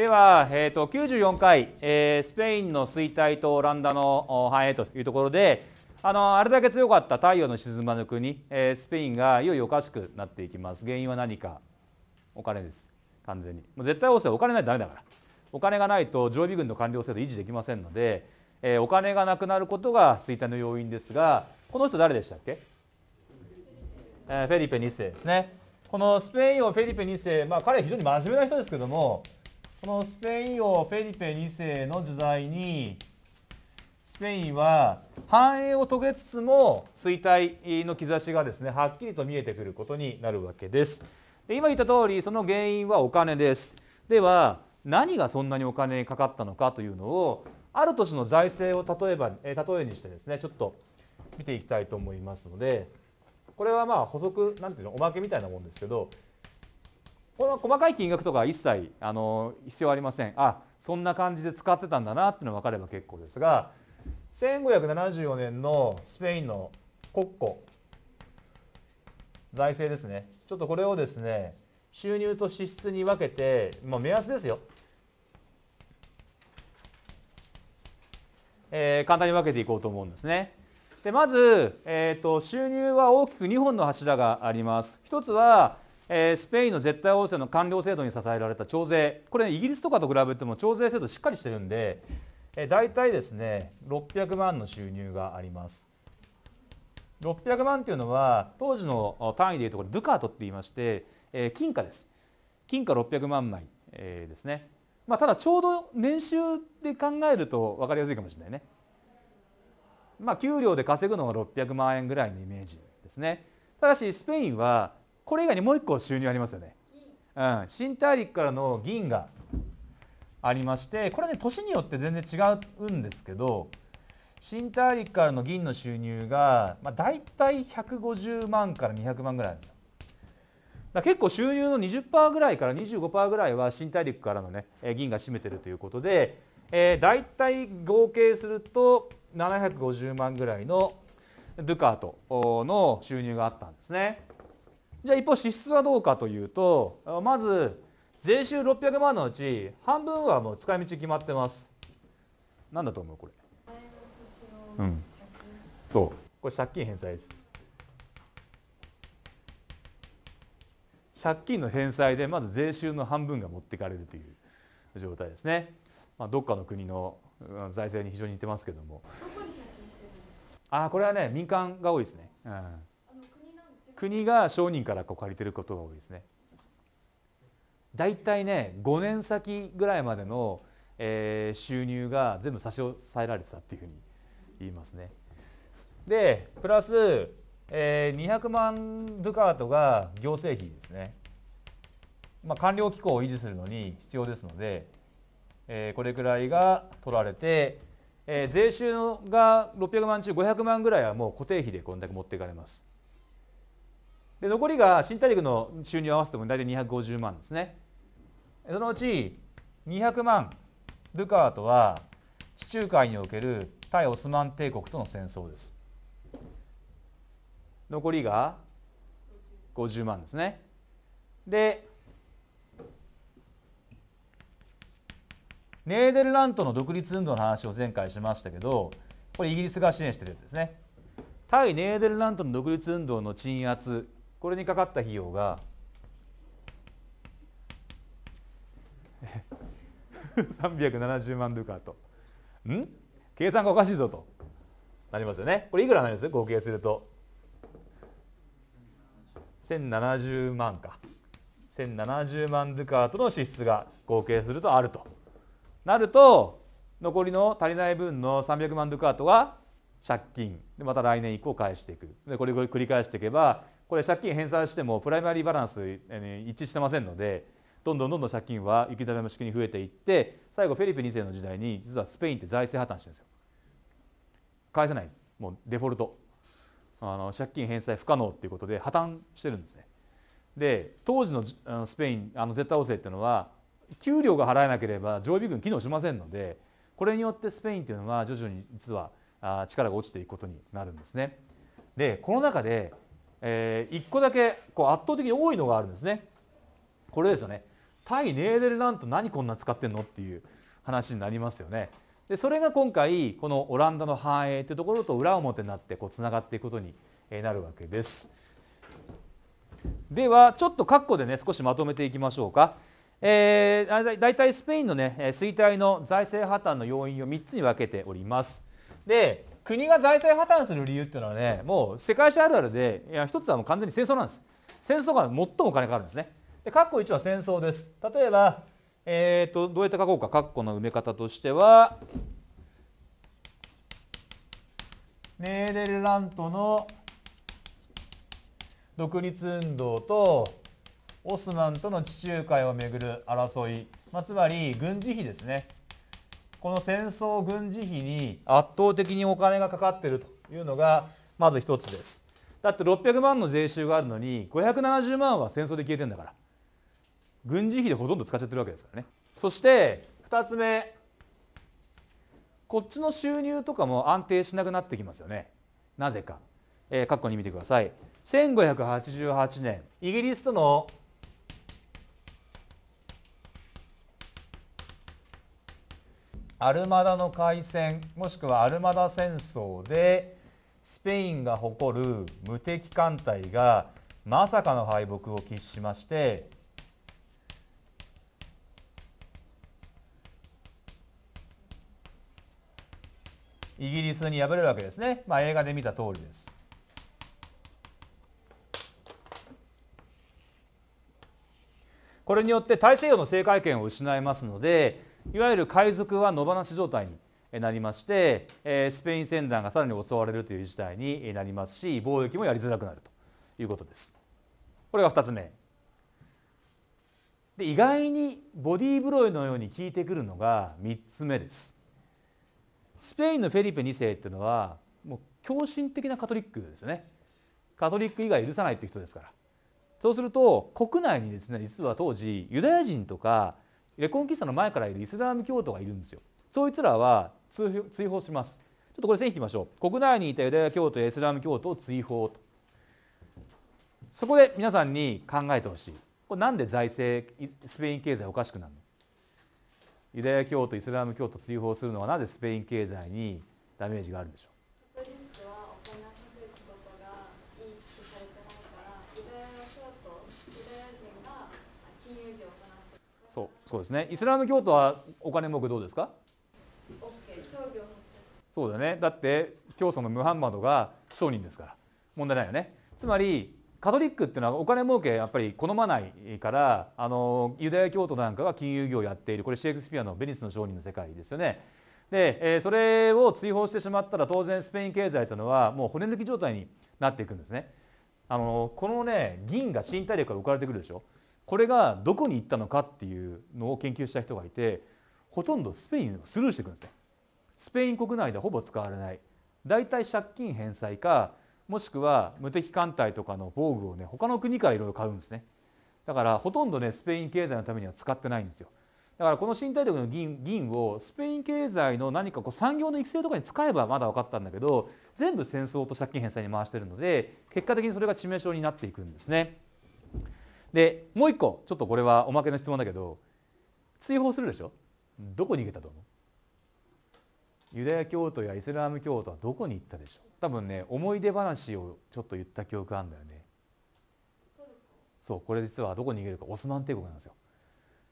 では、えーと、94回、えー、スペインの衰退とオランダの繁栄というところであのあれだけ強かった太陽の沈まぬ国、えー、スペインがいよいよおかしくなっていきます原因は何かお金です完全にもう絶対王政はお金ないとダメだからお金がないと常備軍の官僚制度維持できませんので、えー、お金がなくなることが衰退の要因ですがこの人誰でしたっけ、えー、フェリペ2世ですねこのスペインをフェリペ2世まあ彼は非常に真面目な人ですけどもこのスペイン王フェリペ2世の時代にスペインは繁栄を遂げつつも衰退の兆しがですねはっきりと見えてくることになるわけです。で今言った通りその原因はお金です。では何がそんなにお金にかかったのかというのをある年の財政を例えば例えにしてですねちょっと見ていきたいと思いますのでこれはまあ補足なんていうのおまけみたいなもんですけどこの細かい金額とか一切あの必要ありませんあそんな感じで使ってたんだなっていうのが分かれば結構ですが1574年のスペインの国庫財政ですねちょっとこれをですね収入と支出に分けて、まあ、目安ですよ、えー、簡単に分けていこうと思うんですねでまず、えーと、収入は大きく2本の柱があります一つはえー、スペインの絶対王政の官僚制度に支えられた徴税これ、ね、イギリスとかと比べても徴税制度しっかりしてるんで、えー、大体ですね600万の収入があります。600万っていうのは当時の単位でいうとこれドゥカートって言いまして、えー、金貨です金貨600万枚、えー、ですね、まあ、ただちょうど年収で考えると分かりやすいかもしれないねまあ給料で稼ぐのが600万円ぐらいのイメージですねただしスペインはこれ以外にもう一個収入ありますよね、うん、新大陸からの銀がありましてこれね年によって全然違うんですけど新大陸からの銀の収入が、まあ、大体150万から200万ぐらいなんですよ。だ結構収入の20%ぐらいから25%ぐらいは新大陸からのね銀が占めてるということで、えー、大体合計すると750万ぐらいのドゥカートの収入があったんですね。じゃあ一方支出はどうかというとまず税収600万のうち半分はもう使い道決まってます何だと思うこれうんそうこれ借金返済です借金の返済でまず税収の半分が持っていかれるという状態ですね、まあ、どっかの国の財政に非常に似てますけどもああこれはね民間が多いですね、うん国が商人からこう借りてることが多いですね。だいたいね5年先ぐらいまでの、えー、収入が全部差し押さえられてたっていうふうに言いますね。でプラス、えー、200万ドゥカートが行政費ですね。まあ、官僚機構を維持するのに必要ですので、えー、これくらいが取られて、えー、税収が600万中500万ぐらいはもう固定費でこんだけ持っていかれます。で残りが新大陸の収入を合わせても大体250万ですねそのうち200万ルカートは地中海における対オスマン帝国との戦争です残りが50万ですねでネーデルラントの独立運動の話を前回しましたけどこれイギリスが支援してるやつですね対ネーデルラントの独立運動の鎮圧これにかかった費用が370万ドゥカートん計算がおかしいぞとなりますよねこれいくらになります合計すると1070万か1070万ドゥカートの支出が合計するとあるとなると残りの足りない分の300万ドゥカートは借金でまた来年以降返していくでこれを繰り返していけばこれ借金返済してもプライマリーバランス一致してませんのでどんどんどんどん借金は雪だるま式に増えていって最後フェリペ2世の時代に実はスペインって財政破綻してるんですよ返せないですもうデフォルトあの借金返済不可能っていうことで破綻してるんですねで当時のスペインあの絶対王政っていうのは給料が払えなければ常備軍機能しませんのでこれによってスペインっていうのは徐々に実は力が落ちていくことになるんですねでこの中でえー、1個だけこう圧倒的に多いのがあるんですね。これですよね。対ネーデルラント何こんな使ってんのっていう話になりますよね。でそれが今回このオランダの繁栄というところと裏表になってこうつながっていくことになるわけです。ではちょっと括弧でね少しまとめていきましょうか。えー、だいたいスペインのね衰退の財政破綻の要因を3つに分けております。で国が財政破綻する理由っていうのはねもう世界史あるあるでいや一つはもう完全に戦争なんです戦争が最もお金かかるんですねで括弧1は戦争です例えば、えーと、どうやって書こうか括弧の埋め方としてはメーデルラントの独立運動とオスマンとの地中海をめぐる争い、まあ、つまり軍事費ですねこの戦争軍事費に圧倒的にお金がかかってるというのがまず一つですだって600万の税収があるのに570万は戦争で消えてんだから軍事費でほとんど使っちゃってるわけですからねそして2つ目こっちの収入とかも安定しなくなってきますよねなぜか、えー、括弧に見てください1588年イギリスとのアルマダの海戦もしくはアルマダ戦争でスペインが誇る無敵艦隊がまさかの敗北を喫しましてイギリスに敗れるわけですね、まあ、映画で見た通りです。これによって大西洋の制海権を失いますのでいわゆる海賊は野放し状態になりまして、スペイン船団がさらに襲われるという事態になりますし貿易もやりづらくなるということですこれが2つ目で意外にボディーブロイのように効いてくるのが3つ目ですスペインのフェリペ2世っていうのはもう狂信的なカトリックですねカトリック以外許さないっていう人ですからそうすると国内にですね実は当時ユダヤ人とかレコンキスタの前からいるイスラム教徒がいるんですよそいつらは追放しますちょっとこれ線引きましょう国内にいたユダヤ教徒やイスラム教徒を追放とそこで皆さんに考えてほしいこれなんで財政スペイン経済おかしくなるのユダヤ教徒イスラム教徒追放するのはなぜスペイン経済にダメージがあるんでしょそうそうですねイスラム教徒はお金儲けどうですかそうだねだって教祖のムハンマドが商人ですから問題ないよねつまりカトリックっていうのはお金儲けやっぱり好まないからあのユダヤ教徒なんかが金融業をやっているこれシェイクスピアの「ベニスの商人」の世界ですよね。で、えー、それを追放してしまったら当然スペイン経済というのはもう骨抜き状態になっていくんですね。あのこのね銀が新大陸から浮かれてくるでしょ。これがどこに行ったのかっていうのを研究した人がいてほとんどスペインをスルーしていくんですね。スペイン国内でほぼ使われない大体借金返済かもしくは無敵艦隊とかの防具をね他の国からいろいろ買うんですねだからほとんどねスペイン経済のためには使ってないんですよだからこの新大陸の銀銀をスペイン経済の何かこう産業の育成とかに使えばまだ分かったんだけど全部戦争と借金返済に回してるので結果的にそれが致命傷になっていくんですね。でもう一個ちょっとこれはおまけの質問だけど追放するでしょどこに逃げたと思うユダヤ教徒やイスラム教徒はどこに行ったでしょう多分ね思い出話をちょっと言った記憶あるんだよねそうこれ実はどこに逃げるかオスマン帝国なんですよ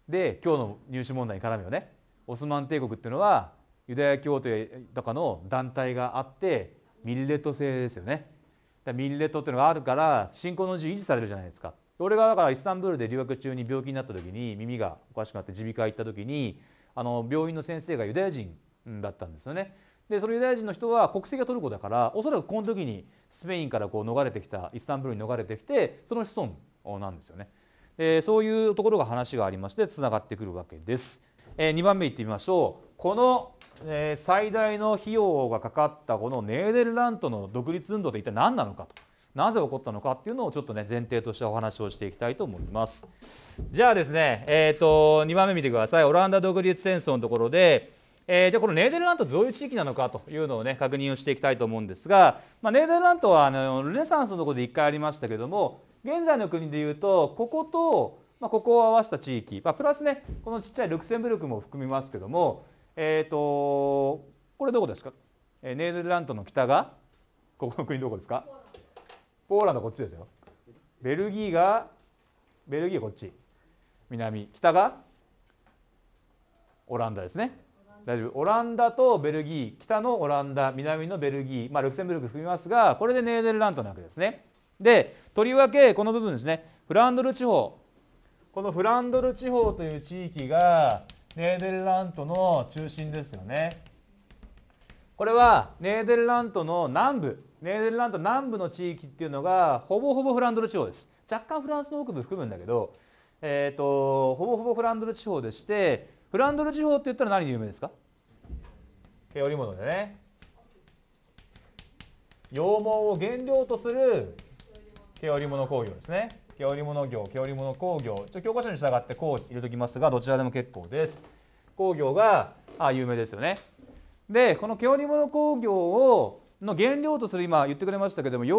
で今日の入試問題に絡むよねオスマン帝国っていうのはユダヤ教徒とかの団体があってミルレット制ですよねミルレットっていうのがあるから信仰の自由維持されるじゃないですか俺がだからイスタンブールで留学中に病気になった時に耳がおかしくなって耳鼻科行った時にあの病院の先生がユダヤ人だったんですよね。でそのユダヤ人の人は国籍がトルコだからおそらくこの時にスペインからこう逃れてきたイスタンブールに逃れてきてその子孫なんですよね。えー、そういうところが話がありましてつながってくるわけです。えー、2番目いってみましょう。この、えー、最大の費用がかかったこのネーデルラントの独立運動って一体何なのかと。なぜ起こったのかっていうのをちょっとね前提としてお話をしていきたいと思いますじゃあですねえー、と2番目見てくださいオランダ独立戦争のところでえー、じゃこのネーデルラントどういう地域なのかというのをね確認をしていきたいと思うんですが、まあ、ネーデルラントはあのルネサンスのところで1回ありましたけども現在の国でいうとここと、まあ、ここを合わせた地域、まあ、プラスねこのちっちゃいルクセンブルクも含みますけども、えーと、とこれどこですかネーデルラントの北がここの国どこですかポーランドこっちですよベルギーがベルギーこっち南北がオランダですね大丈夫オランダとベルギー北のオランダ南のベルギー、まあ、ルクセンブルク含みますがこれでネーデルラントなわけですねでとりわけこの部分ですねフランドル地方このフランドル地方という地域がネーデルラントの中心ですよねこれはネーデルラントの南部ネーデルランド南部の地域っていうのがほぼほぼフランドル地方です若干フランスの北部含むんだけど、えーと、ほぼほぼフランドル地方でしてフランドル地方って言ったら何で有名ですか織物でね羊毛を原料とする毛織物工業ですね毛織物業毛織物工業ちょ教科書に従ってこう入れときますがどちらでも結構です工業があ有名ですよねでこの毛織物工業をの原料とする今言ってくれましたけども羊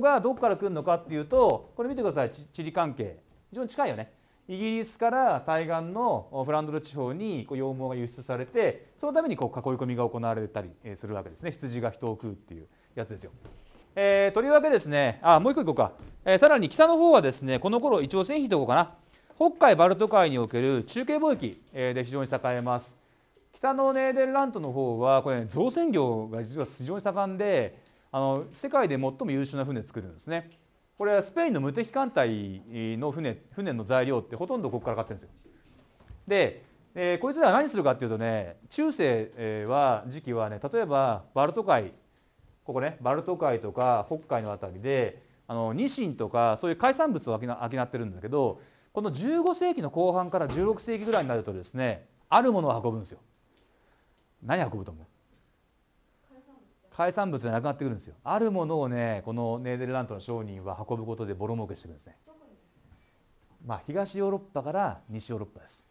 毛がどこから来るのかっていうとこれ見てください地理関係非常に近いよねイギリスから対岸のフランドル地方にこう羊毛が輸出されてそのためにこう囲い込みが行われたりするわけですね羊が人を食うっていうやつですよ。えー、とりわけですねあもう一個いこうか、えー、さらに北の方はですねこの頃一応線引いておこうかな北海バルト海における中継貿易で非常に栄えます。北のネーデンラントの方はこれ、ね、造船業が実は非常に盛んであの世界で最も優秀な船作るんですね。これはスペインの無敵艦隊の船船の材料ってほとんどここから買ってるんですよ。で、えー、こいつら何するかっていうとね中世は時期はね例えばバルト海ここねバルト海とか北海の辺りであのニシンとかそういう海産物を商ってるんだけどこの15世紀の後半から16世紀ぐらいになるとですねあるものを運ぶんですよ。何運ぶと思う海産物じゃなくなってくるんですよあるものをねこのネーデルラントの商人は運ぶことでボロ儲けしてくるんですねまあ東ヨーロッパから西ヨーロッパです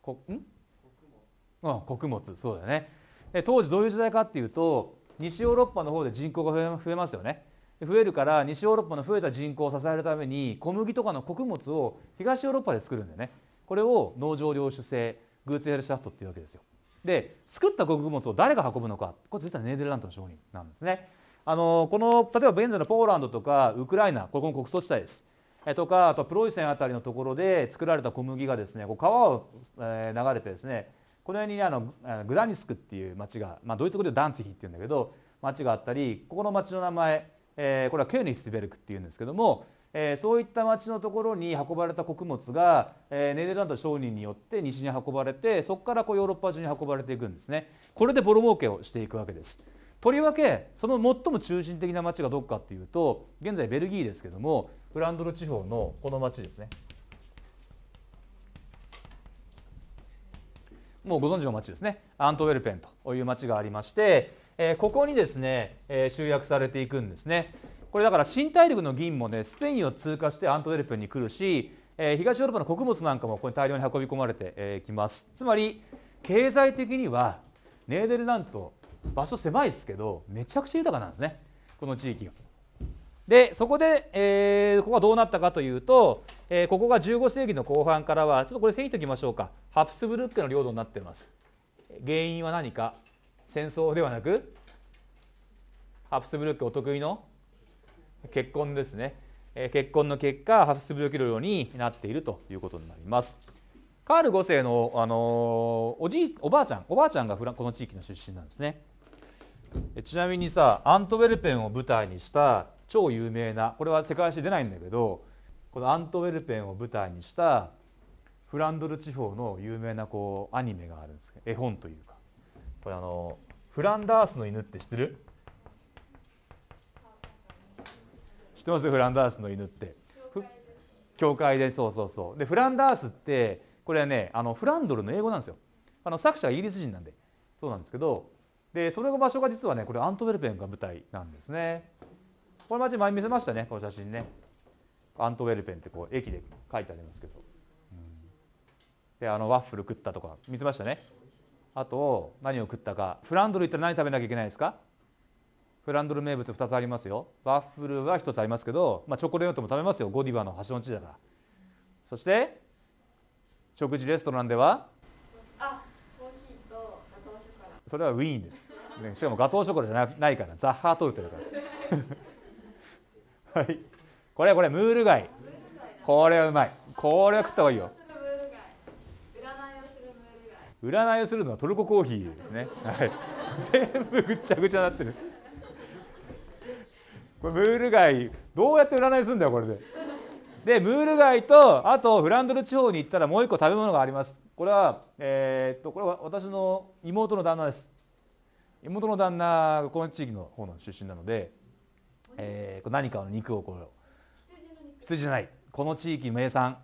こんうん穀物そうだよねで当時どういう時代かっていうと西ヨーロッパの方で人口が増えますよね増えるから西ヨーロッパの増えた人口を支えるために小麦とかの穀物を東ヨーロッパで作るんだよねこれを農場領主制グーツヘルシャフトっていうわけですよで作った穀物を誰が運ぶのかこれ実はネーデルラントの商人なんですね。あのこの例えば現在のポーランドとかウクライナここも穀倉地帯です。えとかあとプロイセンあたりのところで作られた小麦がですねこう川を、え流れてですねこの辺にあのグダニスクっていう町が、まあ、ドイツ語でダンツヒっていうんだけど町があったりここの町の名前、えー、これはケーニスベルクっていうんですけどもえー、そういった町のところに運ばれた穀物が、えー、ネデランド商人によって西に運ばれてそこからこうヨーロッパ中に運ばれていくんですねこれでボロ儲けをしていくわけですとりわけその最も中心的な町がどこかっていうと現在ベルギーですけどもフランドル地方のこの町ですねもうご存知の町ですねアントウェルペンという町がありまして、えー、ここにですね、えー、集約されていくんですねこれだから新大陸の銀もねスペインを通過してアントウェルペンに来るし、えー、東ヨーロッパの穀物なんかもここに大量に運び込まれて、えー、きますつまり経済的にはネーデルラント場所狭いですけどめちゃくちゃ豊かなんですねこの地域が。でそこで、えー、ここはどうなったかというと、えー、ここが15世紀の後半からはちょっとこれ線引いておきましょうかハプスブルク家の領土になってます原因は何か戦争ではなくハプスブルクお得意の結婚ですね、え結婚の結果ハプスブルク領になっているということになりますカール5世の、あのおじいおばあちゃんおばあちゃんがフラこの地域の出身なんですねちなみにさアントウェルペンを舞台にした超有名なこれは世界史出ないんだけどこのアントウェルペンを舞台にしたフランドル地方の有名なこうアニメがあるんですけど絵本というかこれあのフランダースの犬って知ってる知ってますフランダースの犬って。教会でそうそうそうでフランダースってこれはねあのフランドルの英語なんですよあの作者イギリス人なんでそうなんですけどでそれの場所が実はねこれアントウェルペンが舞台なんですねこれ街前見せましたねこの写真ねアントウェルペンってこう駅で書いてありますけど、うん、であのワッフル食ったとか見せましたねあと何を食ったかフランドル行ったら何食べなきゃいけないですかフランドル名物2つありますよワッフルは1つありますけど、まあ、チョコレートも食べますよゴディバの橋の地だからそして食事レストランではそれはウィーンです、ね、しかもガトーショコラじゃないからザッハートルトだから はいこれこれムール貝これはうまいこれは食った方がいいよ占いをするのはトルココーヒーですね、はい、全部ぐっちゃぐちゃなってるこれムール貝どうやって占いするんだよこれで。でムール貝とあとフランドル地方に行ったらもう一個食べ物があります。これは、えー、っとこれは私の妹の旦那です。妹の旦那がこの地域の方の出身なので、えー、何かの肉をこう羊じゃないこの地域名産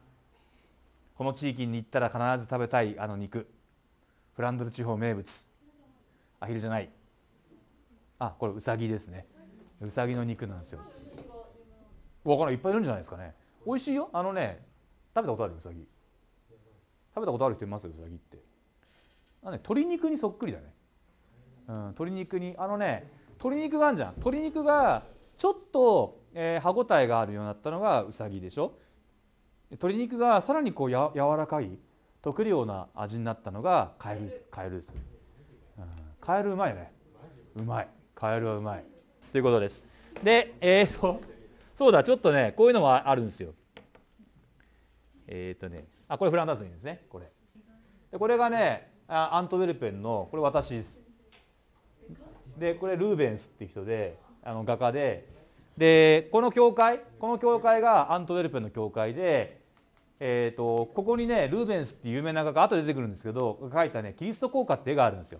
この地域に行ったら必ず食べたいあの肉フランドル地方名物アヒルじゃないあこれウサギですねうさぎの肉なんですよわからいっぱいいるんじゃないですかね美味しいよあのね食べたことあるうさぎ食べたことある人いますうさぎってあ、の、ね、鶏肉にそっくりだね、うん、鶏肉にあのね鶏肉があるじゃん鶏肉がちょっと、えー、歯ごたえがあるようになったのがうさぎでしょ鶏肉がさらにこうや柔らかい溶けるような味になったのがカエルカエルです、うん、カエルうまいねうまいカエルはうまいということです。で、えっ、ー、と、そうだ、ちょっとね、こういうのもあるんですよ。えっ、ー、とね、あ、これフランダースですね、これ。でこれがね、アントウェルペンの、これ私です。で、これルーベンスっていう人で、あの画家で、で、この教会、この教会がアントウェルペンの教会で、えーと、とここにねルーベンスっていう有名な画家後で出てくるんですけど描いたねキリスト効果って絵があるんですよ。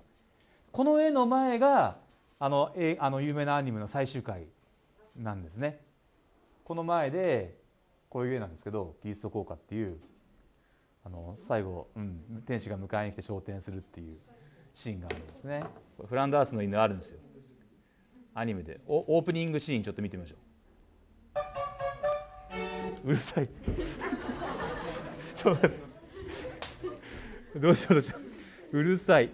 この絵の前があのえあの有名なアニメの最終回なんですね。この前でこういう絵なんですけどキリスト効果っていうあの最後、うん、天使が迎えに来て昇天するっていうシーンがあるんですね。フランダースの犬あるんですよアニメでオープニングシーンちょっと見てみましょう。うるさい ちょっとどうしようどうしよううるさい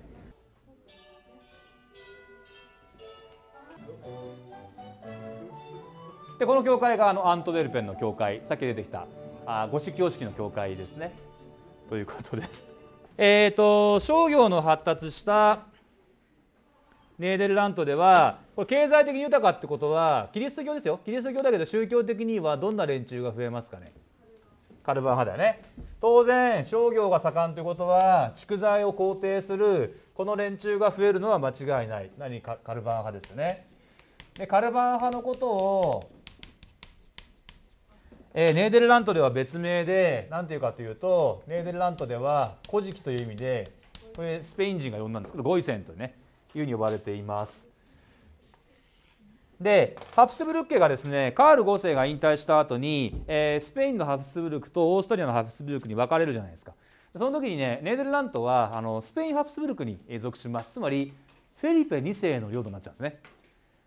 でこの教会があのアントデルペンの教会さっき出てきたあ五色様式の教会ですねということです。えーと、商業の発達したネーデルラントではこれ経済的に豊かってことはキリスト教ですよキリスト教だけど宗教的にはどんな連中が増えますかねカルバン派だよね当然商業が盛んということは蓄財を肯定するこの連中が増えるのは間違いない何カルバン派ですよねでカルバン派のことをえー、ネーデルラントでは別名で何ていうかというとネーデルラントでは「古事記」という意味でこれスペイン人が呼んだんですけどゴイセンとねいうふうに呼ばれています。でハプスブルク家がですねカール5世が引退した後に、えー、スペインのハプスブルクとオーストリアのハプスブルクに分かれるじゃないですかその時にねネーデルラントはあのスペインハプスブルクに属しますつまりフェリペ2世の領土になっちゃうんですね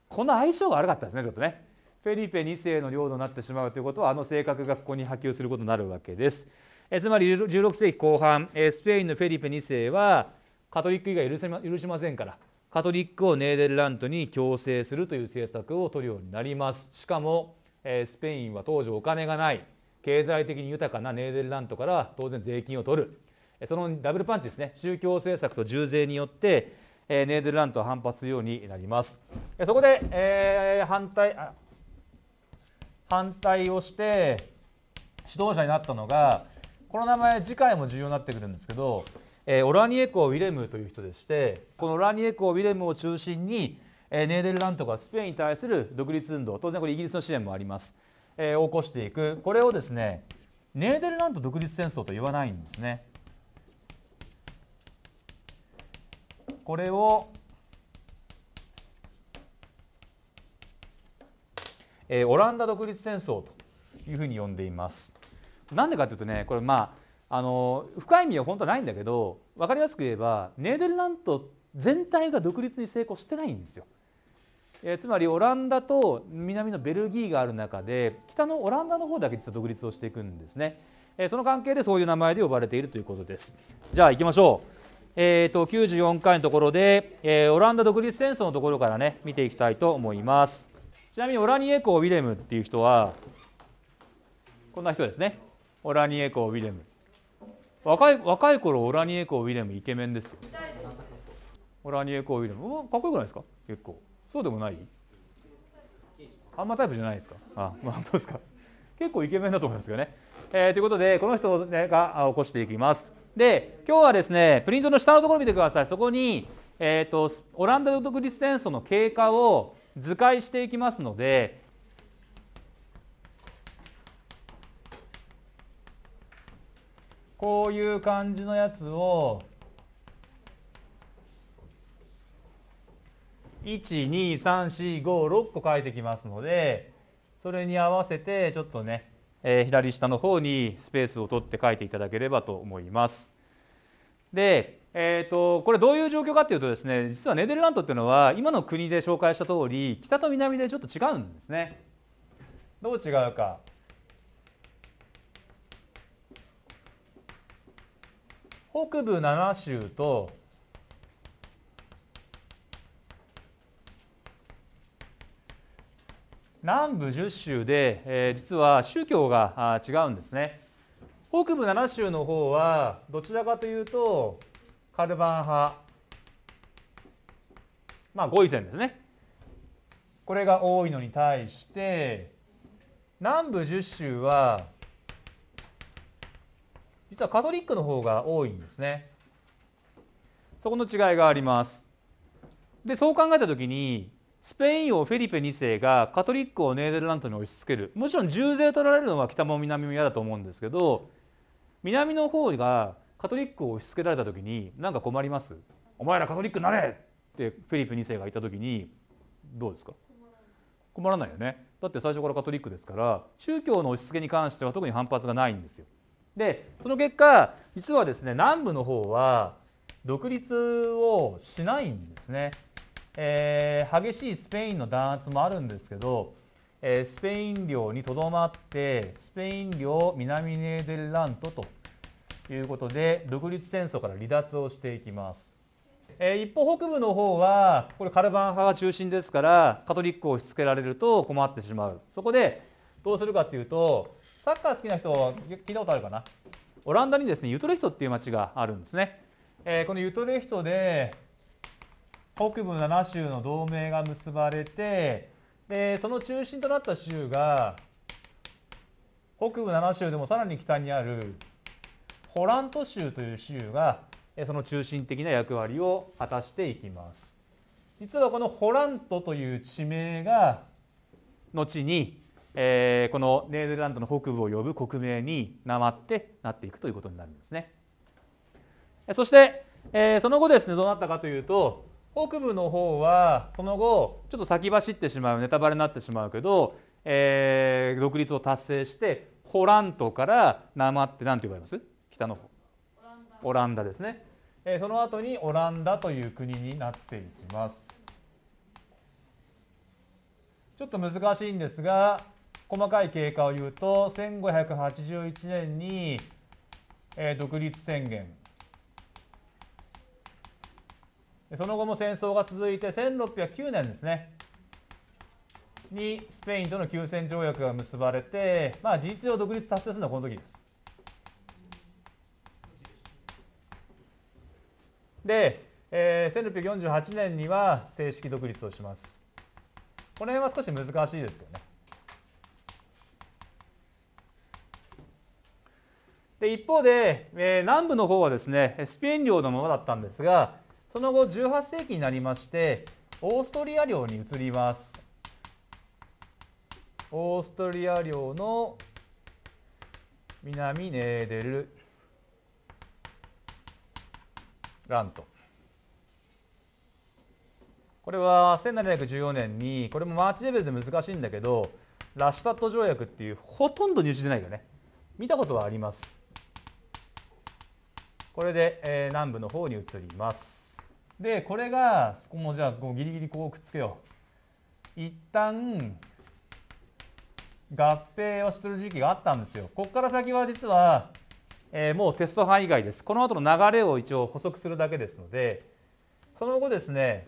この相性が悪かったですねちょっとねフェリペ2世の領土になってしまうということはあの性格がここに波及することになるわけです。えつまり16世紀後半スペインのフェリペ2世はカトリック以外許せ、ま、許しませんからカトリックをネーデルラントに強制するという政策を取るようになります。しかもスペインは当時お金がない経済的に豊かなネーデルラントから当然税金を取るそのダブルパンチですね宗教政策と重税によってネーデルラントは反発するようになります。そこで、えー、反対反対をして指導者になったのがこの名前次回も重要になってくるんですけど、えー、オラニエコー・ウィレムという人でしてこのオラニエコー・ウィレムを中心に、えー、ネーデルラントがスペインに対する独立運動当然これイギリスの支援もあります、えー、を起こしていくこれをですねネーデルラント独立戦争と言わないんですね。これをえー、オランダ独立戦争というふうに呼んでいます。なんでかというとねこれまああの深い意味は本当はないんだけど分かりやすく言えばネーデルラント全体が独立に成功してないんですよ。えー、つまりオランダと南のベルギーがある中で北のオランダの方だけ実は独立をしていくんですね、えー、その関係でそういう名前で呼ばれているということですじゃあ行きましょう、えーと、と94回のところで、えー、オランダ独立戦争のところからね見ていきたいと思いますちなみにオラニエコー・ウィレムっていう人はこんな人ですねオラニエコー・ウィレム若い若い頃オラニエコー・ウィレムイケメンですよオラニエコー・ウィレムかっこよくないですか結構そうでもないあんまタイプじゃないですかあ、まあ、本当ですか結構イケメンだと思いますけどね、えー、ということでこの人が起こしていきますで今日はですねプリントの下のところ見てくださいそこに、えーと、とオランダ独立戦争の経過を図解していきますのでこういう感じのやつを12345個書いてきますのでそれに合わせてちょっとね、えー、左下の方にスペースを取って書いていただければと思います。でえーと、これどういう状況かというとですね実はネデルラントっていうのは今の国で紹介した通り北と南でちょっと違うんですね。どう違うか。北部7州と南部10州で、えー、実は宗教が違うんですね。北部7州の方はどちらかというとカルバン派まあ5位線ですねこれが多いのに対して南部10州は実はカトリックの方が多いんですねそこの違いがありますでそう考えた時にスペイン王フェリペ2世がカトリックをネーデルラントに押し付けるもちろん重税取られるのは北も南も嫌だと思うんですけど南の方がカトリックを押し付けられた時に何か困りますお前らカトリックになれってフィリップ2世が言った時にどうですか困らないよねだって最初からカトリックですから宗教の押し付けに関しては特に反発がないんですよ。でその結果実はですね南部の方は独立をしないんですね。えー、激しいスペインの弾圧もあるんですけど、えー、スペイン領にとどまってスペイン領南ネーデルラントということで独立戦争から離脱をしていきます。え一方北部の方はこれカルバン派が中心ですからカトリックを押し付けられると困ってしまうそこでどうするかっていうとサッカー好きな人は聞いたことあるかなオランダにですねユトレヒトっていう町があるんですね、えこのユトレヒトで北部7州の同盟が結ばれてでその中心となった州が北部7州でもさらに北にあるポラント州という州がその中心的な役割を果たしていきます実はこのホラントという地名が後に、えー、このネーデルランドの北部を呼ぶ国名になまってなっていくということになるんですねそして、えー、その後ですねどうなったかというと北部の方はその後ちょっと先走ってしまうネタバレになってしまうけど、えー、独立を達成してホラントからなまって何て呼ばれます北の方オランダですね、えー、その後にオランダという国になっていきますちょっと難しいんですが細かい経過を言うと1581年に、えー、独立宣言その後も戦争が続いて1609年ですねにスペインとの休戦条約が結ばれて、まあ、事実上独立達成するのはこの時です。で、えー、1648年には正式独立をしますこの辺は少し難しいですけどねで一方で、えー、南部の方はですねスペイン領のままだったんですがその後18世紀になりましてオーストリア領に移りますオーストリア領の南ネーデル乱と。これは1714年にこれもマーチレベルで難しいんだけどラシュタット条約っていうほとんど入手でないよね見たことはありますこれで、えー、南部の方に移りますでこれがそこもじゃあこうギリギリこうくっつけよう一旦合併をする時期があったんですよここから先は実はえー、もうテスト範囲外ですこの後の流れを一応補足するだけですのでその後ですね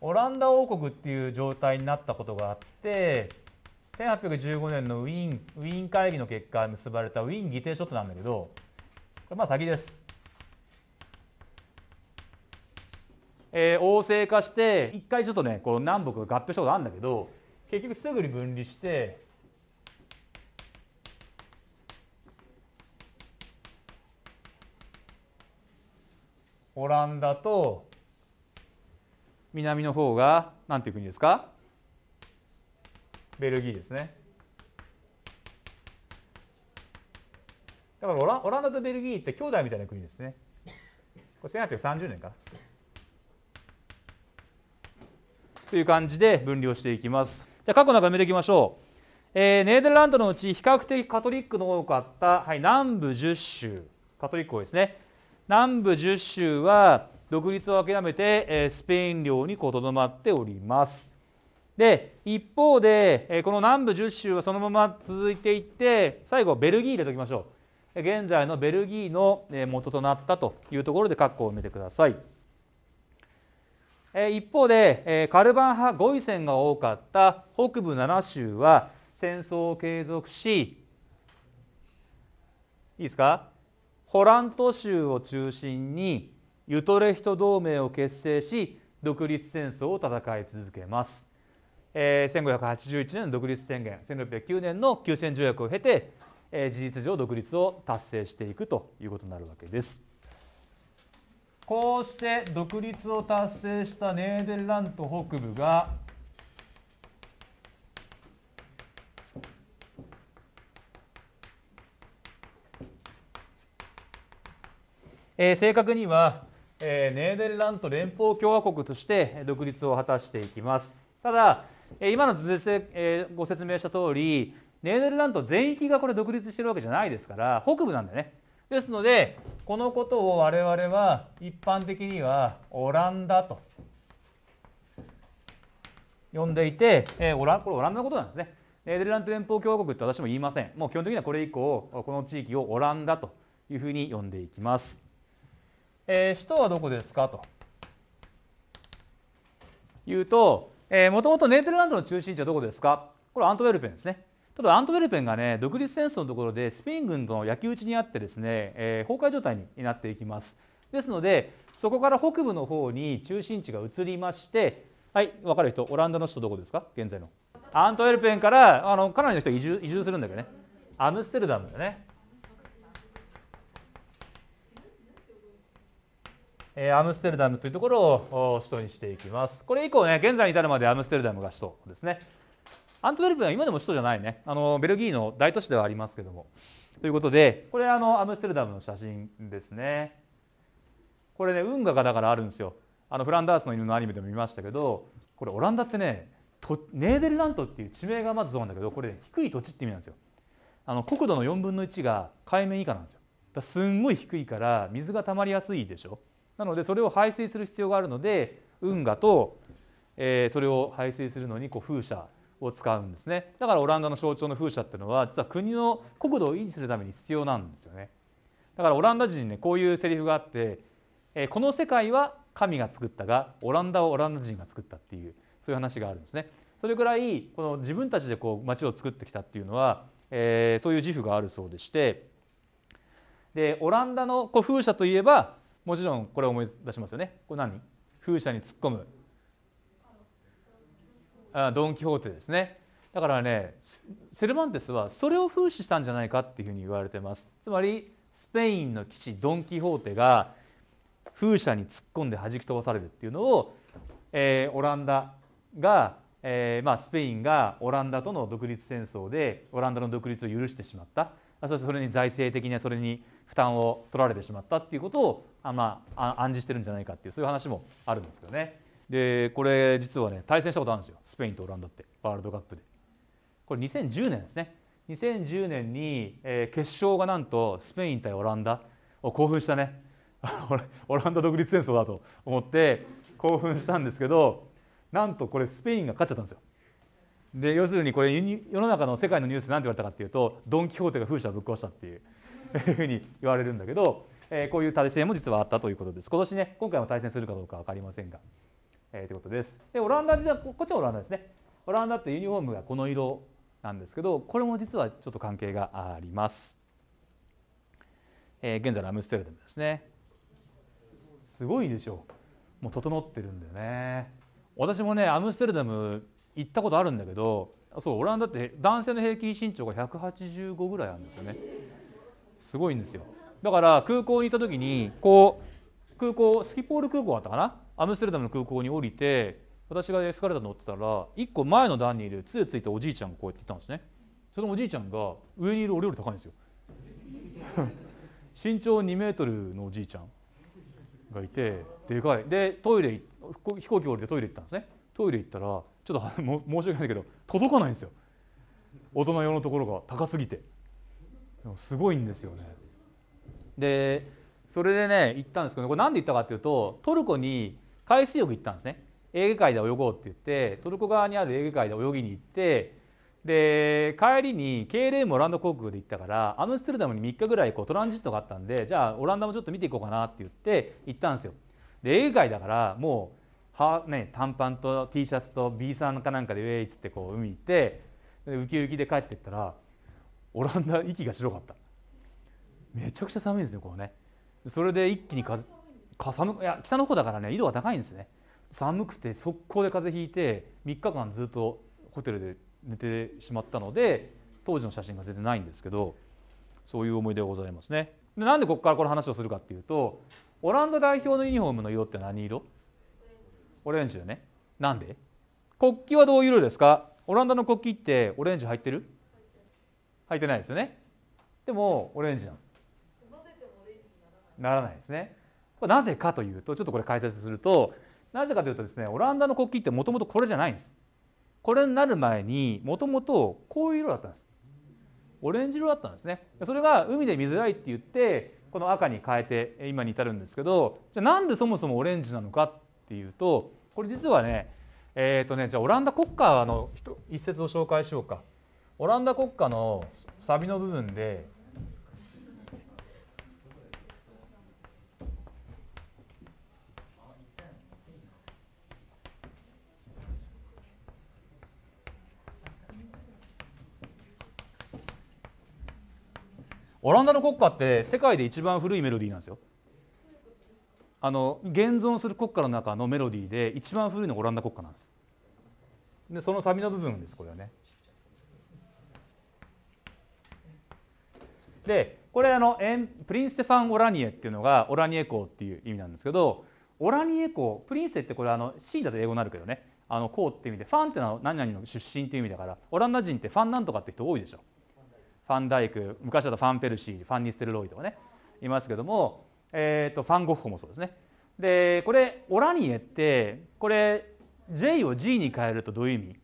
オランダ王国っていう状態になったことがあって1815年のウィーンウィン会議の結果結ばれたウィーン議定書となんだけどこれまあ先です。えー、王政化して一回ちょっとねこう南北合併したことあるんだけど結局すぐに分離してオランダと南の方が何ていう国ですかベルギーですね。だからオラオランダとベルギーって兄弟みたいな国ですね。これ1830年かな。という感じで分離をしていきます。じゃあ過去の中見ていきましょう。えー、ネーデルランドのうち比較的カトリックの多かった、はい、南部10州カトリック多いですね南部10州は独立を諦めてスペイン領にとどまっております。で一方でこの南部10州はそのまま続いていって最後ベルギー入れときましょう現在のベルギーの元となったというところで括弧を埋めてください一方でカルバン派ゴイセンが多かった北部7州は戦争を継続しいいですかホラント州を中心にユトレヒト同盟を結成し独立戦争を戦い続けます、えー、1581年の独立宣言1609年の休戦条約を経て、えー、事実上独立を達成していくということになるわけですこうして独立を達成したネーデルラント北部がえー、正確には、えー、ネーデルラント連邦共和国として独立を果たしていきますただ、えー、今の図で、えー、ご説明した通りネーデルラント全域がこれ独立してるわけじゃないですから北部なんだよねですのでこのことを我々は一般的にはオランダと呼んでいて、えー、オラこれオランダのことなんですねネーデルラント連邦共和国って私も言いませんもう基本的にはこれ以降この地域をオランダというふうに呼んでいきますえー、首都はどこですかというと、えー、もともとネーテルランドの中心地はどこですかこれアントウェルペンですね。ただアントウェルペンがね独立戦争のところでスペイン軍との焼き討ちにあってですね、えー、崩壊状態になっていきます。ですのでそこから北部の方に中心地が移りましてはい分かる人オランダの首都どこですか現在のアントウェルペンからあのかなりの人移住移住するんだけどねアムステルダムだねえアムステルダムというところを首都にしていきます。これ以降ね、現在に至るまでアムステルダムが首都ですね。アントウェルプは今でも首都じゃないね、あのベルギーの大都市ではありますけども。ということで、これあのアムステルダムの写真ですね。これね、運河がだからあるんですよ。あのフランダースの犬のアニメでも見ましたけど、これオランダってね、とネーデルラントっていう地名がまずそうなんだけど、これ、ね、低い土地って意味なんですよ。あの国土の4分の1が海面以下なんですよ。だすんごい低いから水が溜まりやすいでしょ。なのでそれを排水する必要があるので運河と、えー、それを排水するのにこう風車を使うんですねだからオランダの象徴の風車っていうのは実は国の国土を維持するために必要なんですよねだからオランダ人にねこういうセリフがあって、えー、この世界は神が作ったがオランダはオランダ人が作ったっていうそういう話があるんですねそれぐらいこの自分たちでこう街を作ってきたっていうのは、えー、そういう自負があるそうでしてでオランダのこう風車といえばもちろんこれ思い出しますよねこれ何風車に突っ込むあドン・キホーテですねだからねセルバンテスはそれを風刺したんじゃないかっていうふうに言われてますつまりスペインの騎士ドン・キホーテが風車に突っ込んで弾き飛ばされるっていうのを、えー、オランダが、えーまあ、スペインがオランダとの独立戦争でオランダの独立を許してしまったそしてそれに財政的にそれに負担を取られてしまったっていうことをあまあ、暗示してるんじゃないかっていうそういう話もあるんですけどねでこれ実はね対戦したことあるんですよスペインとオランダってワールドカップでこれ2010年ですね2010年に、えー、決勝がなんとスペイン対オランダを興奮したね オランダ独立戦争だと思って興奮したんですけどなんとこれスペインが勝っちゃったんですよで要するにこれ世の中の世界のニュースな何て言われたかっていうとドン・キホーテが風車をぶっ壊したっていう ふうに言われるんだけどえこういう体制も実はあったということです。今年ね、今回も対戦するかどうか分かりませんが、えー、ということです。で、オランダ実は、こっちはオランダですね。オランダってユニフォームがこの色なんですけど、これも実はちょっと関係があります。えー、現在のアムステルダムですね。すごいでしょう。もう整ってるんだよね。私もね、アムステルダム行ったことあるんだけど、そうオランダって男性の平均身長が185ぐらいあるんですよね。すごいんですよ。だから空港に行った時にこう空港スキポール空港だったかなアムステルダムの空港に降りて私がエスカレーター乗ってたら1個前の段にいる杖ついたおじいちゃんがこうやってったんですねそのおじいちゃんが上にいる俺より高いんですよ 身長2メートルのおじいちゃんがいてでかいでトイレ飛行機降りてトイレ行ったんですねトイレ行ったらちょっと 申し訳ないけど届かないんですよ大人用のところが高すぎてすごいんですよねでそれでね行ったんですけどこれ何で行ったかっていうとトルコに海水浴行ったんですねエーゲ海で泳ごうって言ってトルコ側にあるエーゲ海で泳ぎに行ってで帰りに KLM オランダ航空で行ったからアムステルダムに3日ぐらいこうトランジットがあったんでじゃあオランダもちょっと見ていこうかなって言って行ったんですよ。でエーゲ海だからもうは、ね、短パンと T シャツと B さんかなんかでウェイっつってこう海行ってウキウキで帰ってったらオランダ息が白かった。めちゃくちゃ寒いんですよこうねそれで一気に風寒いや北の方だからね緯度が高いんですね寒くて速攻で風邪ひいて3日間ずっとホテルで寝てしまったので当時の写真が全然ないんですけどそういう思い出がございますねでなんでここからこの話をするかっていうとオランダ代表のユニフォームの色って何色オレンジだねなんで国旗はどういう色ですかオランダの国旗ってオレンジ入ってる入ってないですよねでもオレンジなのならないですね。これなぜかというとちょっとこれ解説するとなぜかというとですねオランダの国旗ってもともとこれじゃないんです。これになる前にもともとこういう色だったんです。オレンジ色だったんですね。それが海で見づらいって言ってこの赤に変えて今に至るんですけどじゃあなんでそもそもオレンジなのかっていうとこれ実はねえっ、ー、とねじゃあオランダ国歌の一節を紹介しようか。オランダ国歌のサビの部分でオランダの国歌って世界で一番古いメロディーなんですよあの現存する国歌の中のメロディーで一番古いのがオランダ国歌なんですでそのサビの部分ですこれはねでこれあのプリンステファン・オラニエっていうのがオラニエ公っていう意味なんですけどオラニエ公プリンセってこれあのシ C だと英語になるけどねあの公って意味でファンってのは何々の出身っていう意味だからオランダ人ってファンなんとかって人多いでしょファンダイク昔だとファン・ペルシーファン・ニステルロイとかねいますけども、えーと、ファン・ゴッホもそうですねでこれオラニエってこれ J を G に変えるとどういう意味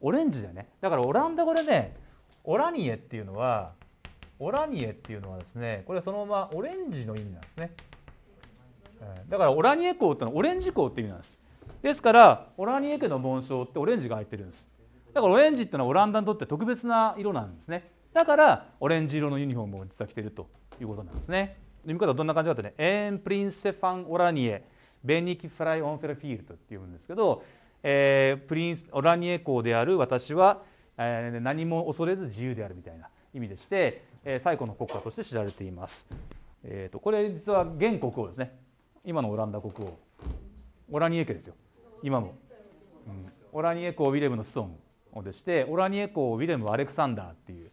オレンジだよねだからオランダ語でねオラニエっていうのはオラニエっていうのはですねこれそのままオレンジの意味なんですねだからオラニエ港ってのはオレンジ港っていう意味なんですですからオラニエ家の紋章ってオレンジが入ってるんですだからオレンジっていうのはオランダにとって特別な色なんですねだからオレンジ色のユニフォームを実は着ているということなんですね読み方はどんな感じかというとねエンプリンセファン・オラニエベニキ・フライ・オンフェルフィールドっていうんですけど、えー、プリンスオラニエ公である私は、えー、何も恐れず自由であるみたいな意味でして、えー、最古の国家として知られています、えーと、とこれ実は現国王ですね今のオランダ国王オラニエ家ですよ今も、うん、オラニエ公ウィレムの子孫でしてオラニエ公ウィレム・アレクサンダーっていう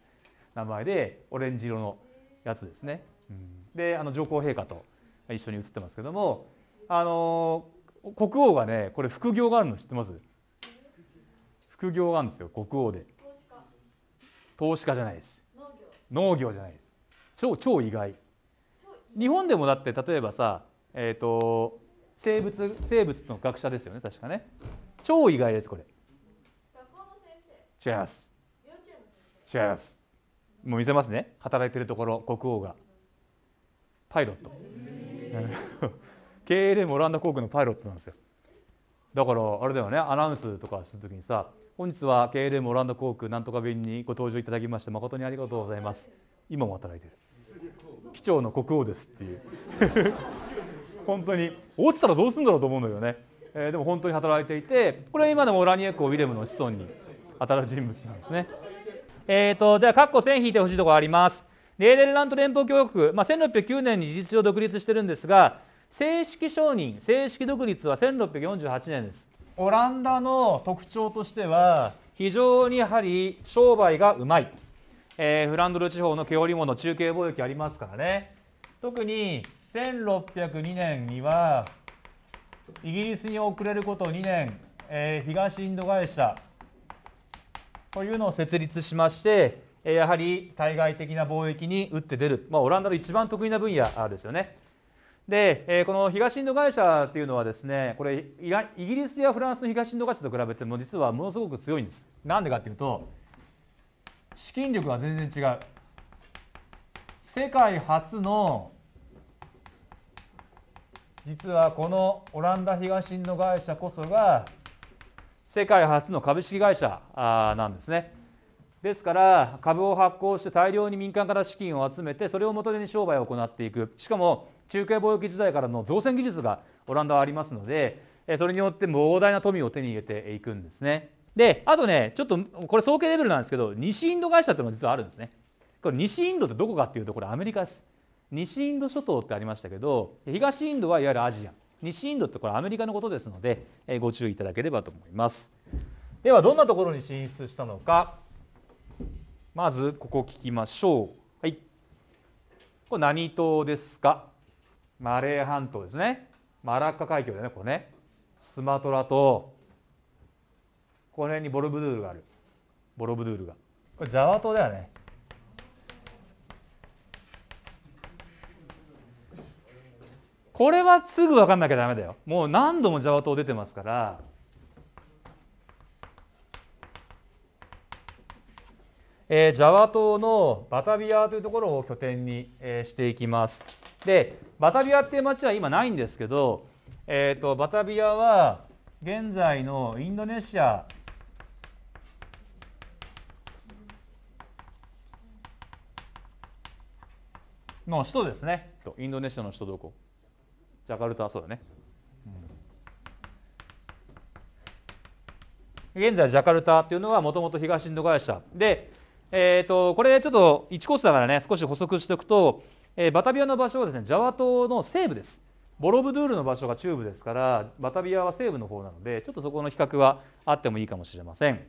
名前でオレンジ色のやつですね。であの上皇陛下と一緒に写ってますけどもあの国王がねこれ副業があるの知ってます副業があるんですよ国王で投資家じゃないです農業じゃないです超超意外日本でもだって例えばさえっ、ー、と生物生物の学者ですよね確かね超意外ですこれ違います違いますもう見せますね働いてるところ国王がパイロット KLM オランダ航空のパイロットなんですよだからあれだよねアナウンスとかするときにさ本日は KLM オランダ航空なんとか便にご登場いただきまして誠にありがとうございます今も働いてる機長の国王ですっていう 本当に落ちたらどうするんだろうと思うんだけどね、えー、でも本当に働いていてこれは今でもオラニエコウィレムの子孫に当たる人物なんですね。えーと、では括弧1000引いてほしいところありますネーデルラント連邦共和国、まあ、1609年に事実上独立してるんですが正式承認正式独立は1648年ですオランダの特徴としては非常にやはり商売がうまい、えー、フランドル地方の毛織物中継貿易ありますからね特に1602年にはイギリスに遅れること2年、えー、東インド会社というのを設立しましてやはり対外的な貿易に打って出る、まあ、オランダの一番得意な分野ですよね。でこの東インド会社っていうのはですねこれイギリスやフランスの東インド会社と比べても実はものすごく強いんです。なんでかっていうと資金力が全然違う。世界初の実はこのオランダ東インド会社こそが世界初の株式会社なんですね。ですから株を発行して大量に民間から資金を集めてそれを元手に商売を行っていくしかも中継貿易時代からの造船技術がオランダはありますのでそれによって膨大な富を手に入れていくんですね。であとねちょっとこれ総計レベルなんですけど西インド会社っていうのが実はあるんですね。これ西インドってどこかっていうとこれアメリカです。西インド諸島ってありましたけど東インドはいわゆるアジア。西インドってこれアメリカのことですので、えご注意いただければと思いますではどんなところに進出したのかまずここ聞きましょうはいこれ何島ですかマレー半島ですねマラッカ海峡でねこれねスマトラ島この辺にボルブドゥールがあるボロブドゥールがこれジャワ島だよねこれはすぐ分かんなきゃダメだよもう何度もジャワ島出てますからえー、ジャワ島のバタビアというところを拠点に、えー、していきます。でバタビアっていう町は今ないんですけど、えーと、とバタビアは現在のインドネシアの首都ですねインドネシアの首都どこジャカルタはそうだね、うん、現在ジャカルタっていうのはもともと東インド会社で、えーと、とこれちょっと1コースだからね少し補足しておくと、えー、バタビアの場所はですねジャワ島の西部ですボロブドゥールの場所が中部ですからバタビアは西部の方なのでちょっとそこの比較はあってもいいかもしれません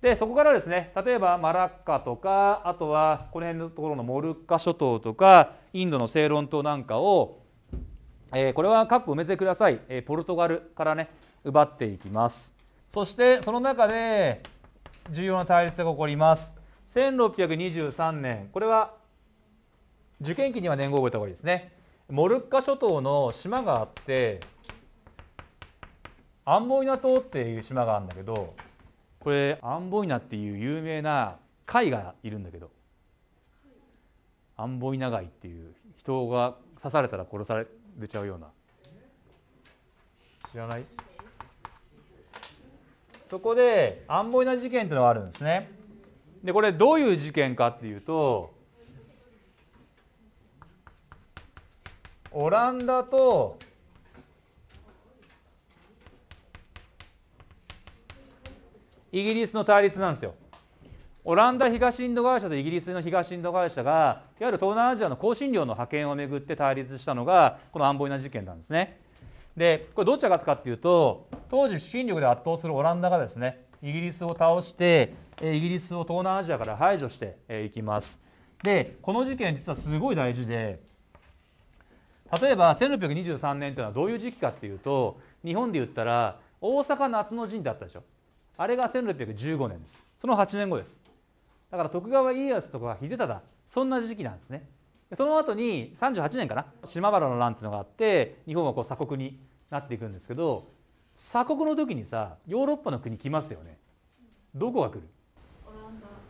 でそこからですね例えばマラッカとかあとはこの辺のところのモルッカ諸島とかインドのセイロン島なんかをえー、これは各埋めてください、えー、ポルトガルからね奪っていきますそしてその中で重要な対立が起こります1623年これは受験期には年号を覚えた方がいいですねモルッカ諸島の島があってアンボイナ島っていう島があるんだけどこれアンボイナっていう有名な貝がいるんだけどアンボイナ貝っていう人が刺されたら殺され出ちゃうような知らないそこでアンボイナ事件というのがあるんですねでこれどういう事件かっていうとオランダとイギリスの対立なんですよ。オランダ東インド会社とイギリスの東インド会社がいわゆる東南アジアの香辛料の派遣をめぐって対立したのがこのアンボイナ事件なんですね。でこれどっちが勝つかっていうと当時資金力で圧倒するオランダがですねイギリスを倒してイギリスを東南アジアから排除していきます。でこの事件実はすごい大事で例えば1623年というのはどういう時期かっていうと日本で言ったら大阪夏の陣ってあったでしょあれが1615年ですその8年後ですだから徳川家康とか秀忠そんな時期なんですねその後に38年かな島原の乱っていうのがあって日本はこう鎖国になっていくんですけど鎖国の時にさヨーロッパの国来ますよねどこが来る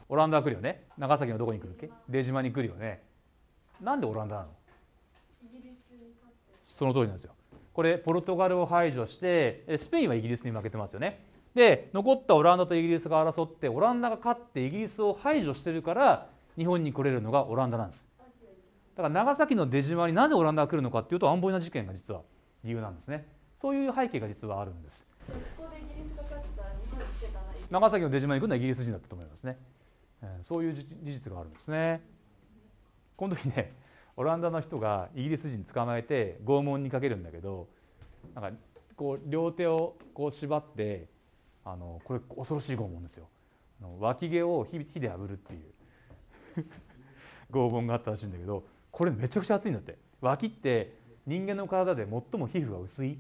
オランダが来るよね長崎のどこに来るっけ出島に来るよねなんでオランダなのその通りなんですよこれポルトガルを排除してスペインはイギリスに負けてますよねで残ったオランダとイギリスが争ってオランダが勝ってイギリスを排除してるから日本に来れるのがオランダなんですだから長崎の出島になぜオランダが来るのかっていうとアンボイナ事件が実は理由なんですねそういう背景が実はあるんです長崎の出島に来くのはイギリス人だったと思いますね、えー、そういう事実があるんですねこの時ねオランダの人がイギリス人捕まえて拷問にかけるんだけどなんかこう両手をこう縛ってあのこれ恐ろしい拷問ですよ脇毛を火で炙るっていう 拷問があったらしいんだけどこれめちゃくちゃ熱いんだって脇って人間の体で最も皮膚が薄い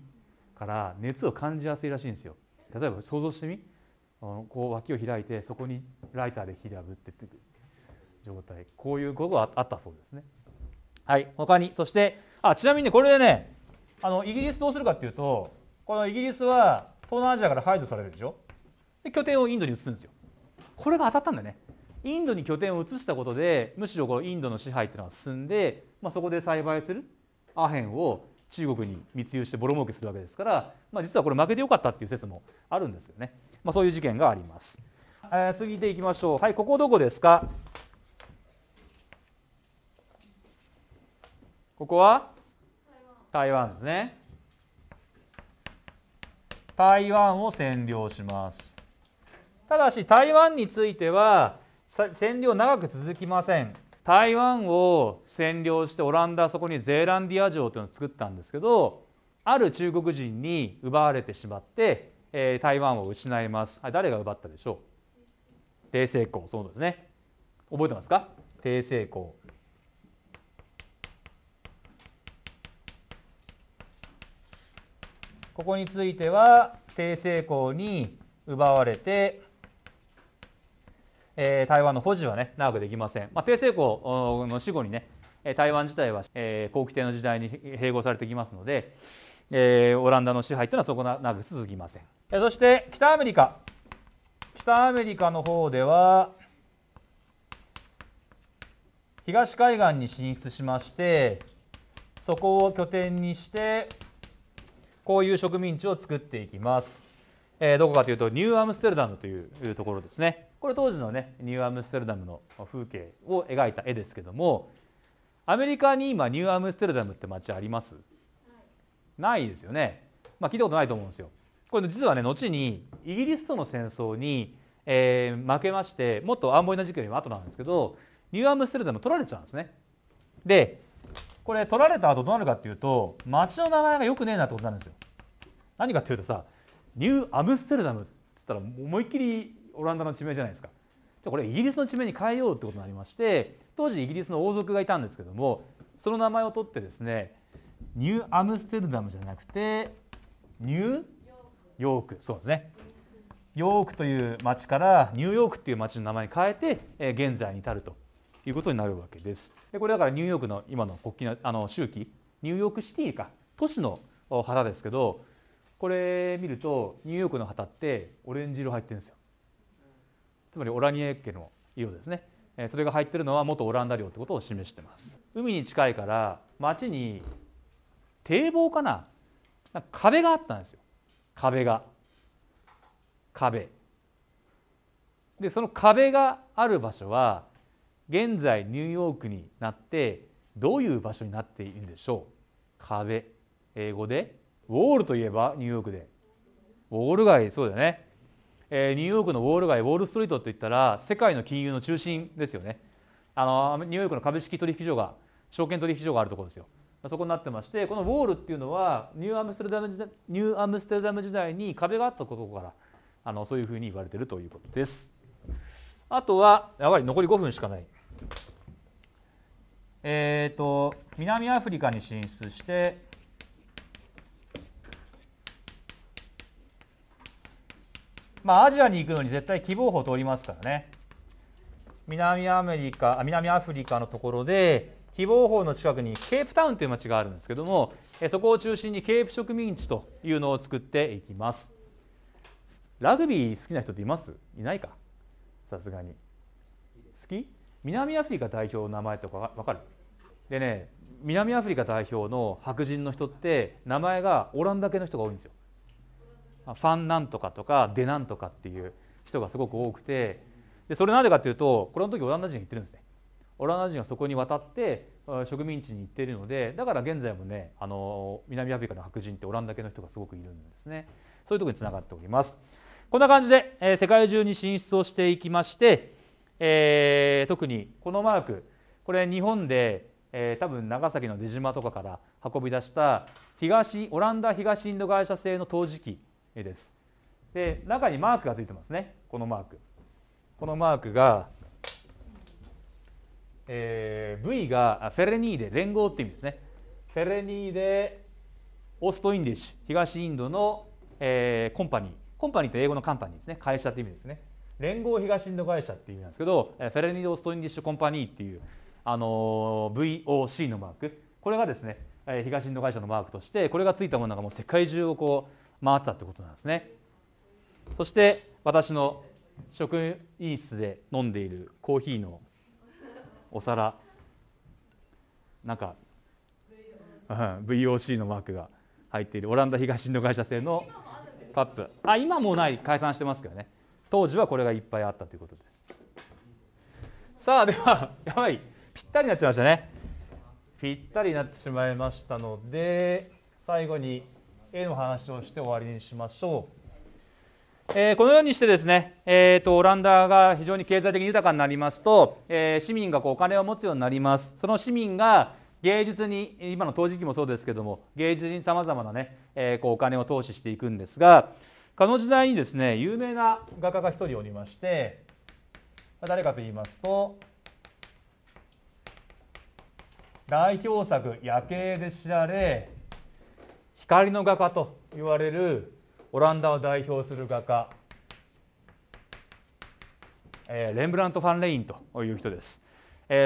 から熱を感じやすいらしいんですよ例えば想像してみあのこう脇を開いてそこにライターで火で炙ってって状態こういうことがあったそうですねはい他にそしてあちなみにねこれでねあのイギリスどうするかっていうとこのイギリスは東南アジアから排除されるでしょで拠点をインドに移すんですよこれが当たったんだよねインドに拠点を移したことでむしろこのインドの支配っていうのは進んで、まあ、そこで栽培するアヘンを中国に密輸してボロ儲けするわけですから、まあ、実はこれ負けてよかったっていう説もあるんですけどね、まあ、そういう事件があります、えー、次でいきましょうはいここどこですかここは台湾ですね台湾を占領しますただし台湾については占領長く続きません台湾を占領してオランダそこにゼーランディア城というのを作ったんですけどある中国人に奪われてしまって、えー、台湾を失います誰が奪ったでしょう帝政公そうですね覚えてますか帝政公ここについては低成功に奪われて、えー、台湾の保持はね長くできません、まあ、低成功の死後にね台湾自体は、えー、後期帝の時代に併合されてきますので、えー、オランダの支配というのはそこ長く続きませんそして北アメリカ北アメリカの方では東海岸に進出しましてそこを拠点にしてこういう植民地を作っていきます。えー、どこかというとニューアムステルダムというところですね。これ当時のねニューアムステルダムの風景を描いた絵ですけどもアメリカに今ニューアムステルダムって街あります、ないですよね。まあ、聞いたことないと思うんですよ。これ実はね後にイギリスとの戦争に、えー、負けましてもっとアンボイナ事件よりも後なんですけどニューアムステルダム取られちゃうんですね。でこれ取られた後どうなるかっていうと町の名前がよくねえなってことになるんですよ何かっていうとさニューアムステルダムっつったら思いっきりオランダの地名じゃないですかじゃこれイギリスの地名に変えようってことになりまして当時イギリスの王族がいたんですけどもその名前を取ってですねニューアムステルダムじゃなくてニューヨークそうですねヨークという町からニューヨークっていう町の名前に変えて現在に至るということになるわけです。でこれだからニューヨークの今の国旗のあの周期ニューヨークシティか都市の旗ですけどこれ見るとニューヨークの旗ってオレンジ色入ってるんですよ。つまりオラニエ家の色ですね。それが入ってるのは元オランダ領ってことを示してます。海に近いから町に堤防かな壁があったんですよ壁が壁でその壁がある場所は現在ニューヨークになってどういう場所になっているんでしょう壁英語でウォールといえばニューヨークでウォール街そうだよね、えー、ニューヨークのウォール街ウォールストリートっていったら世界の金融の中心ですよねあのニューヨークの株式取引所が証券取引所があるところですよそこになってましてこのウォールっていうのはニューアムステルダム時代ニューアムステルダム時代に壁があったことからあのそういうふうに言われているということですあとはやはり残り5分しかないえーと、南アフリカに進出してまあ、アジアに行くのに絶対希望法通りますからね南アメリカ南アフリカのところで希望法の近くにケープタウンという町があるんですけどもそこを中心にケープ植民地というのを作っていきますラグビー好きな人っていますいないかさすがに好き南アフリカ代表の名前とか分かるでね南アフリカ代表の白人の人って名前がオランダ系の人が多いんですよ。ファンなんとかとかデなんとかっていう人がすごく多くてでそれなんでかっていうとこれの時オランダ人が行ってるんですね。オランダ人がそこに渡って植民地に行っているのでだから現在もねあの南アフリカの白人ってオランダ系の人がすごくいるんですねそういうとこにつながっておりますこんな感じで、え世界中に進出をしていきましてえー、特にこのマークこれ日本で、えー、多分長崎の出島とかから運び出した東オランダ東インド会社製の陶磁器ですで中にマークがついてますねこのマークこのマークが、えー、V がフェレニーデ連合って意味ですねフェレニーデオーストインディッシュ東インドの、えー、コンパニーコンパニーって英語のカンパニーですね会社って意味ですね連合東インド会社っていう意味なんですけどフェレニード・ストインディッシュ・コンパニーっていうあの VOC のマークこれがですね東インド会社のマークとしてこれがついたものがもう世界中をこう回ってたってことなんですねそして私の職員室で飲んでいるコーヒーのお皿なんか、うん、VOC のマークが入っているオランダ東インド会社製のカップあ今もない解散してますけどね当時はこれがいっぱいあったということですさあでは やばいぴったりになっちゃいましたねぴったりになってしまいましたので最後に絵の話をして終わりにしましょう、えー、このようにしてですね、えーと、オランダが非常に経済的に豊かになりますと、えー、市民がこうお金を持つようになりますその市民が芸術に今の陶磁器もそうですけども芸術にさまざまなね、えー、こうお金を投資していくんですがこの時代にですね有名な画家が1人おりまして誰かと言いますと代表作「夜景」で知られ光の画家と言われるオランダを代表する画家レンブラント・ファン・レインという人です。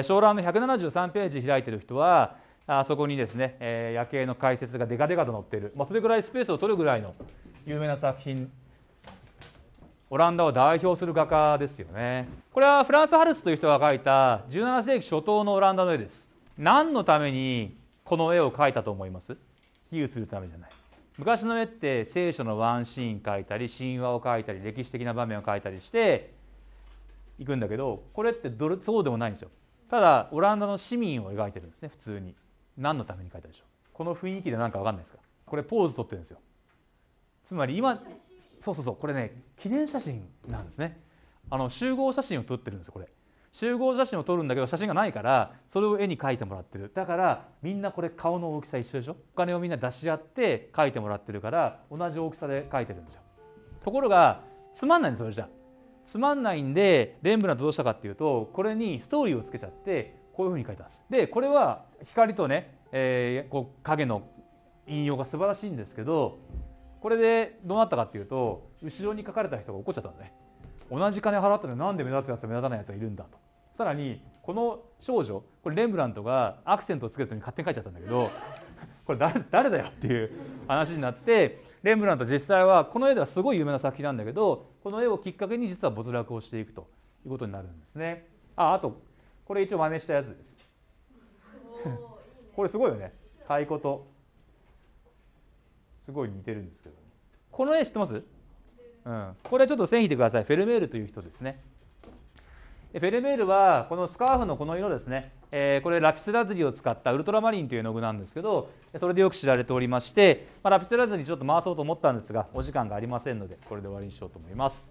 小覧の173ページ開いてる人はあそこにですね夜景の解説がデカデカと載っている、まあ、それぐらいスペースを取るぐらいの有名な作品オランダを代表する画家ですよねこれはフランス・ハルスという人が描いた17世紀初頭のオランダの絵です何のためにこの絵を描いたと思います比喩するためじゃない昔の絵って聖書のワンシーン描いたり神話を描いたり歴史的な場面を描いたりしていくんだけどこれってどれそうでもないんですよただオランダの市民を描いてるんですね普通に何のために描いたでしょうこの雰囲気で何か分かんないですかこれポーズ取ってるんですよつまり今そうそうそうこれね記念写真なんですねあの集合写真を撮ってるんですよこれ集合写真を撮るんだけど写真がないからそれを絵に描いてもらってるだからみんなこれ顔の大きさ一緒でしょお金をみんな出し合って描いてもらってるから同じ大きさで描いてるんですよところがつまんないんですそれじゃつまんないんでレンブラントどうしたかっていうとこれにストーリーをつけちゃってこういうふうに書いたんですでこれは光とね、えー、こう影の引用が素晴らしいんですけどこれでどうなったかっていうと後ろに書かれた人が怒っちゃったんですね同じ金払ったのになんで目立つやつと目立たないやつがいるんだとさらにこの少女これレンブラントがアクセントをつけるのに勝手に書いちゃったんだけどこれ誰誰だよっていう話になってレンブラント実際はこの絵ではすごい有名な作品なんだけどこの絵をきっかけに実は没落をしていくということになるんですね。ああとこれ一応真似したやつです。これすごいよね太鼓とすごい似てるんですけど、ね、この絵知ってます、うん、これはちょっと線引いてくださいフェルメールという人ですねフェルメールはこのスカーフのこの色ですね、えー、これラピスラズリを使ったウルトラマリンという絵の具なんですけどそれでよく知られておりまして、まあ、ラピスラズリちょっと回そうと思ったんですがお時間がありませんのでこれで終わりにしようと思います。